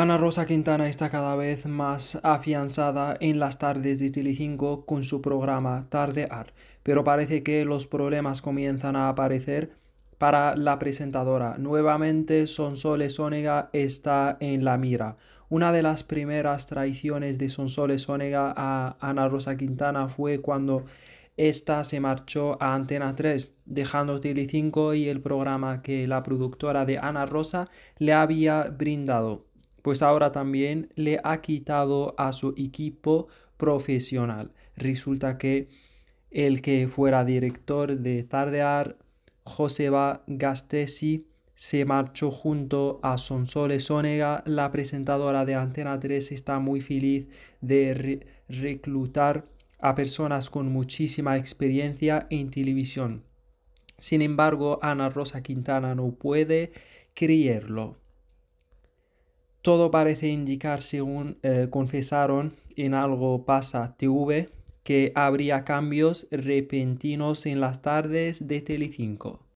Ana Rosa Quintana está cada vez más afianzada en las tardes de Telecinco con su programa Tarde Ar, pero parece que los problemas comienzan a aparecer para la presentadora. Nuevamente Sonsoles Sónega está en la mira. Una de las primeras traiciones de Sonsoles Sónega a Ana Rosa Quintana fue cuando esta se marchó a Antena 3, dejando Telecinco y el programa que la productora de Ana Rosa le había brindado pues ahora también le ha quitado a su equipo profesional. Resulta que el que fuera director de Tardear, Joseba Gastesi, se marchó junto a Sonsoles Sonega. La presentadora de Antena 3 está muy feliz de reclutar a personas con muchísima experiencia en televisión. Sin embargo, Ana Rosa Quintana no puede creerlo. Todo parece indicar, según eh, confesaron en Algo Pasa TV, que habría cambios repentinos en las tardes de Telecinco.